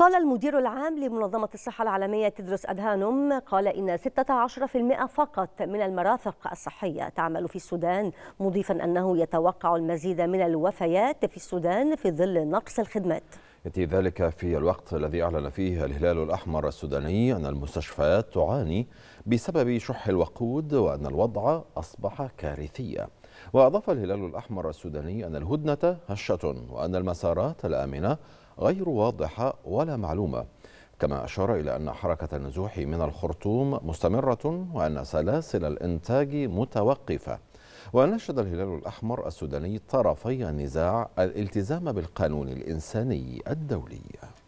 قال المدير العام لمنظمة الصحة العالمية تدرس أدهانوم قال إن 16% فقط من المرافق الصحية تعمل في السودان مضيفا أنه يتوقع المزيد من الوفيات في السودان في ظل نقص الخدمات يأتي ذلك في الوقت الذي أعلن فيه الهلال الأحمر السوداني أن المستشفيات تعاني بسبب شح الوقود وأن الوضع أصبح كارثيًا وأضاف الهلال الأحمر السوداني أن الهدنة هشة وأن المسارات الآمنة غير واضحة ولا معلومة كما أشار إلى أن حركة النزوح من الخرطوم مستمرة وأن سلاسل الإنتاج متوقفة ونشد الهلال الأحمر السوداني طرفي النزاع الالتزام بالقانون الإنساني الدولي